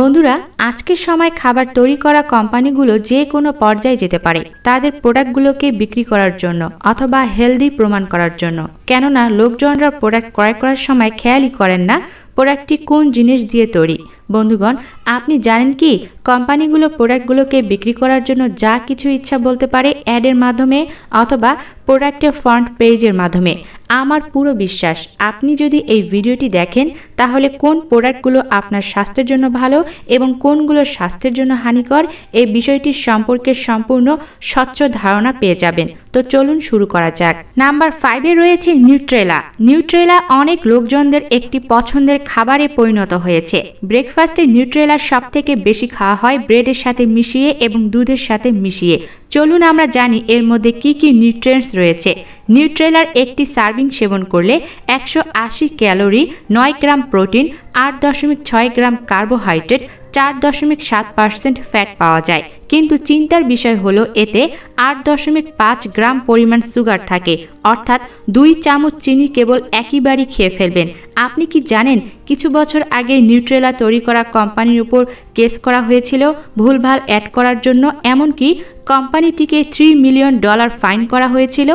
বন্ধুরা আজকের সময় খাবার তৈরি করা কোম্পানিগুলো যে কোনো পর্যায়ে যেতে পারে তাদের প্রোডাক্টগুলোকে বিক্রি করার জন্য অথবা হেলদি প্রমাণ করার জন্য কেননা লোকজনরা প্রোডাক্ট ক্রয় করার সময় খেয়ালই করেন না প্রোডাক্টটি কোন জিনিস দিয়ে তৈরি বন্ধুগণ আপনি জানেন কি কোম্পানিগুলো প্রোডাক্টগুলোকে বিক্রি করার জন্য যা কিছু ইচ্ছা বলতে পারে অ্যাডের মাধ্যমে অথবা প্রোডাক্টের ফ্রন্ট পেজের মাধ্যমে আমার পুরো বিশ্বাস আপনি যদি এই ভিডিওটি দেখেন তাহলে কোন প্রোডাক্টগুলো আপনার স্বাস্থ্যের জন্য ভালো এবং কোনগুলো স্বাস্থ্যের জন্য হানিকর এই বিষয়টি সম্পর্কে সম্পূর্ণ স্বচ্ছ ধারণা পেয়ে যাবেন তো চলুন শুরু করা যাক নাম্বার ফাইভে রয়েছে নিউট্রেলা নিউট্রেলা অনেক লোকজনদের একটি পছন্দের খাবারে পরিণত হয়েছে ব্রেক ব্রেকফাস্টে নিউট্রেলার সব থেকে বেশি খাওয়া হয় ব্রেডের সাথে মিশিয়ে এবং দুধের সাথে মিশিয়ে চলুন আমরা জানি এর মধ্যে কি কি নিউট্রেন্টস রয়েছে নিউট্রেলার একটি সার্ভিং সেবন করলে একশো ক্যালোরি নয় গ্রাম প্রোটিন আট দশমিক ছয় গ্রাম কার্বোহাইড্রেট চার দশমিক সাত পার্সেন্ট ফ্যাট পাওয়া যায় কিন্তু চিন্তার বিষয় হলো এতে আট দশমিক পাঁচ গ্রাম পরিমাণ সুগার থাকে অর্থাৎ দুই চামচ চিনি কেবল একইবারই খেয়ে ফেলবেন আপনি কি জানেন কিছু বছর আগে নিউট্রেলা তৈরি করা কোম্পানির উপর কেস করা হয়েছিল ভুলভাল অ্যাড করার জন্য এমনকি কোম্পানিটিকে থ্রি মিলিয়ন ডলার ফাইন করা হয়েছিল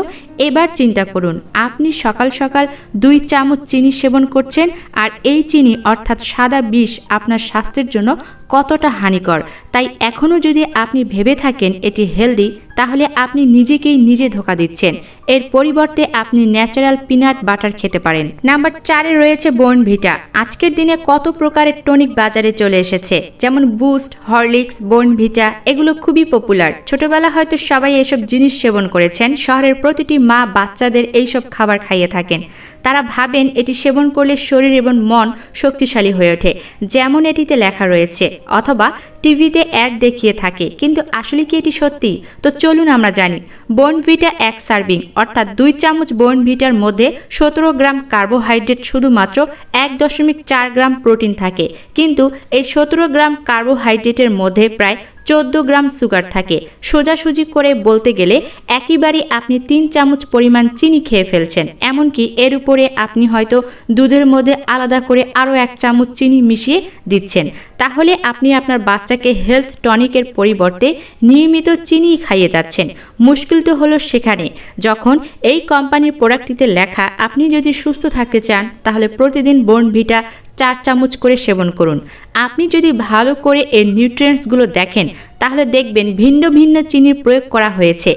এবার চিন্তা করুন আপনি সকাল সকাল দুই চামচ চিনি সেবন করছেন আর এই চিনি অর্থাৎ সাদা বিষ আপনার স্বাস্থ্যের জন্য কতটা হানিকর তাই এখনও যদি আপনি ভেবে থাকেন এটি হেলদি তাহলে আপনি নিজেকেই নিজে ধোকা দিচ্ছেন এর পরিবর্তে আপনি ন্যাচারাল পিনাট বাটার খেতে পারেন নাম্বার চারে রয়েছে ভিটা আজকের দিনে কত প্রকারের টনিক বাজারে চলে এসেছে যেমন বুস্ট হরলিক্স ভিটা এগুলো খুবই পপুলার ছোটবেলা হয়তো সবাই এসব জিনিস সেবন করেছেন শহরের প্রতিটি মা বাচ্চাদের এইসব খাবার খাইয়ে থাকেন তারা ভাবেন এটি সেবন করলে শরীর এবং মন শক্তিশালী হয়ে ওঠে যেমন এটিতে লেখা রয়েছে অথবা টিভিতে অ্যাড দেখিয়ে থাকে কিন্তু আসলে কি এটি সত্যি তো চলুন আমরা জানি বনভিটা এক সার্ভিং অর্থাৎ দুই চামচ বনভিটার মধ্যে সতেরো গ্রাম কার্বোহাইড্রেট শুধুমাত্র এক দশমিক চার গ্রাম প্রোটিন থাকে কিন্তু এই সতেরো গ্রাম কার্বোহাইড্রেটের মধ্যে প্রায় চোদ্দ গ্রাম সুগার থাকে সোজাসুজি করে বলতে গেলে একেবারে আপনি তিন চামচ পরিমাণ চিনি খেয়ে ফেলছেন এমনকি এর উপরে আপনি হয়তো দুধের মধ্যে আলাদা করে আরও এক চামচ চিনি মিশিয়ে দিচ্ছেন তাহলে আপনি আপনার বাচ্চাকে হেলথ টনিকের পরিবর্তে নিয়মিত চিনি খাইয়ে যাচ্ছেন মুশকিল তো হলো সেখানে যখন এই কোম্পানির প্রোডাক্টটিতে লেখা আপনি যদি সুস্থ থাকতে চান তাহলে প্রতিদিন বোর্নভিটা চার চামচ করে সেবন করুন আপনি যদি ভালো করে এর নিউট্রিয়েন্টসগুলো দেখেন তাহলে দেখবেন ভিন্ন ভিন্ন চিনির প্রয়োগ করা হয়েছে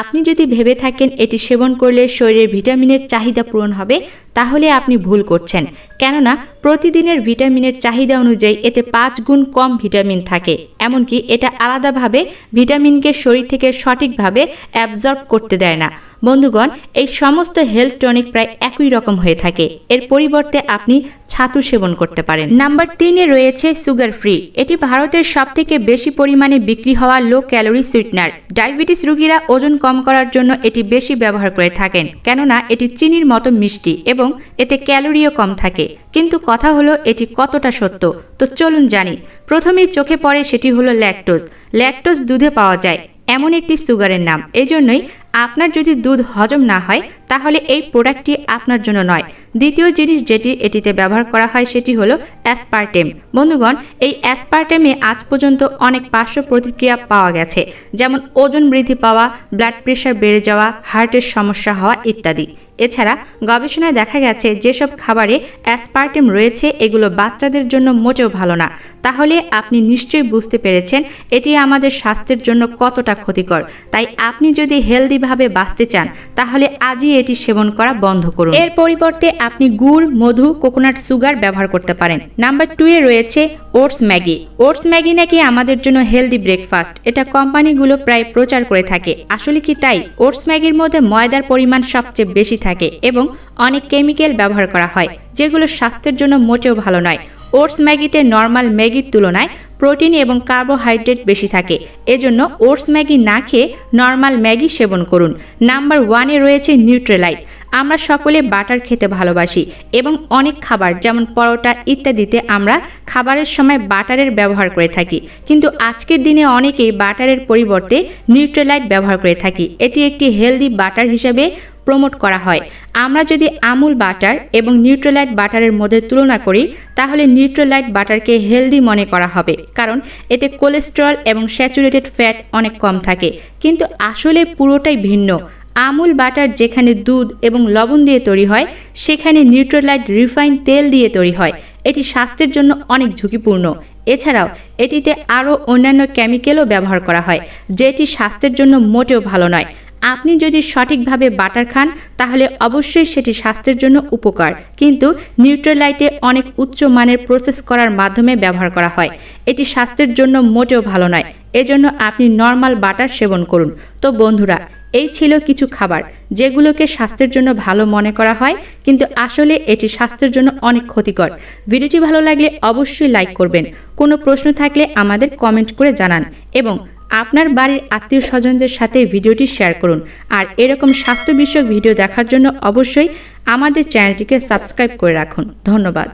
আপনি যদি ভেবে থাকেন এটি সেবন করলে শরীরে ভিটামিনের চাহিদা পূরণ হবে তাহলে আপনি ভুল করছেন কেননা প্রতিদিনের ভিটামিনের চাহিদা অনুযায়ী এতে পাঁচ গুণ কম ভিটামিন থাকে এমনকি এটা আলাদাভাবে ভিটামিনকে শরীর থেকে সঠিকভাবে অ্যাবজর্ব করতে দেয় না বন্ধুগণ এই সমস্ত হেলথ টনিক প্রায় একই রকম হয়ে থাকে এর পরিবর্তে আপনি ছাতু সেবন করতে পারেন নাম্বার তিনে রয়েছে রয়েছে সুগার ফ্রি এটি ভারতের থেকে বেশি পরিমাণে বিক্রি হওয়া লো ক্যালোরি সুইটনার ডায়াবেটিস রুগীরা ওজন কম করার জন্য এটি বেশি ব্যবহার করে থাকেন কেননা এটি চিনির মতো মিষ্টি এবং এতে ক্যালোরিও কম থাকে কিন্তু কথা হলো এটি কতটা সত্য তো চলুন জানি প্রথমেই চোখে পড়ে সেটি হলো ল্যাকটোজ ল্যাকটোজ দুধে পাওয়া যায় এমন একটি সুগারের নাম এজন্যই আপনার যদি দুধ হজম না হয় তাহলে এই প্রোডাক্টটি আপনার জন্য নয় দ্বিতীয় জিনিস যেটি এটিতে ব্যবহার করা হয় সেটি হলো অ্যাসপার্টেম বন্ধুগণ এই অ্যাসপার্টেমে আজ পর্যন্ত অনেক পার্শ্ব প্রতিক্রিয়া পাওয়া গেছে যেমন ওজন বৃদ্ধি পাওয়া ব্লাড প্রেশার বেড়ে যাওয়া হার্টের সমস্যা হওয়া ইত্যাদি এছাড়া গবেষণায় দেখা গেছে যেসব খাবারে অ্যাসপার্টেম রয়েছে এগুলো বাচ্চাদের জন্য মোটেও ভালো না তাহলে আপনি নিশ্চয়ই বুঝতে পেরেছেন এটি আমাদের স্বাস্থ্যের জন্য কতটা ক্ষতিকর তাই আপনি যদি হেলদি স্থায়ীভাবে বাঁচতে চান তাহলে আজই এটি সেবন করা বন্ধ করুন এর পরিবর্তে আপনি গুড় মধু কোকোনাট সুগার ব্যবহার করতে পারেন নাম্বার টু এ রয়েছে ওটস ম্যাগি ওটস ম্যাগি নাকি আমাদের জন্য হেলদি ব্রেকফাস্ট এটা কোম্পানিগুলো প্রায় প্রচার করে থাকে আসলে কি তাই ওটস ম্যাগির মধ্যে ময়দার পরিমাণ সবচেয়ে বেশি থাকে এবং অনেক কেমিক্যাল ব্যবহার করা হয় যেগুলো স্বাস্থ্যের জন্য মোটেও ভালো নয় ওটস ম্যাগিতে নর্মাল ম্যাগির তুলনায় প্রোটিন এবং কার্বোহাইড্রেট বেশি থাকে এজন্য ওটস ম্যাগি না খেয়ে নর্মাল ম্যাগি সেবন করুন নাম্বার ওয়ানে রয়েছে নিউট্রেলাইট আমরা সকলে বাটার খেতে ভালোবাসি এবং অনেক খাবার যেমন পরোটা ইত্যাদিতে আমরা খাবারের সময় বাটারের ব্যবহার করে থাকি কিন্তু আজকের দিনে অনেকেই বাটারের পরিবর্তে নিউট্রেলাইট ব্যবহার করে থাকি এটি একটি হেলদি বাটার হিসেবে প্রমোট করা হয় আমরা যদি আমুল বাটার এবং নিউট্রোলাইট বাটারের মধ্যে তুলনা করি তাহলে নিউট্রোলাইট বাটারকে হেলদি মনে করা হবে কারণ এতে কোলেস্টেরল এবং স্যাচুরেটেড ফ্যাট অনেক কম থাকে কিন্তু আসলে পুরোটাই ভিন্ন আমুল বাটার যেখানে দুধ এবং লবণ দিয়ে তৈরি হয় সেখানে নিউট্রোলাইট রিফাইন তেল দিয়ে তৈরি হয় এটি স্বাস্থ্যের জন্য অনেক ঝুঁকিপূর্ণ এছাড়াও এটিতে আরও অন্যান্য কেমিক্যালও ব্যবহার করা হয় যেটি স্বাস্থ্যের জন্য মোটেও ভালো নয় আপনি যদি সঠিকভাবে বাটার খান তাহলে অবশ্যই সেটি স্বাস্থ্যের জন্য উপকার কিন্তু নিউট্রালাইটে অনেক উচ্চ মানের প্রসেস করার মাধ্যমে ব্যবহার করা হয় এটি স্বাস্থ্যের জন্য মোটেও ভালো নয় এজন্য আপনি নর্মাল বাটার সেবন করুন তো বন্ধুরা এই ছিল কিছু খাবার যেগুলোকে স্বাস্থ্যের জন্য ভালো মনে করা হয় কিন্তু আসলে এটি স্বাস্থ্যের জন্য অনেক ক্ষতিকর ভিডিওটি ভালো লাগলে অবশ্যই লাইক করবেন কোনো প্রশ্ন থাকলে আমাদের কমেন্ট করে জানান এবং আপনার বাড়ির আত্মীয় স্বজনদের সাথে ভিডিওটি শেয়ার করুন আর এরকম স্বাস্থ্য বিষয়ক ভিডিও দেখার জন্য অবশ্যই আমাদের চ্যানেলটিকে সাবস্ক্রাইব করে রাখুন ধন্যবাদ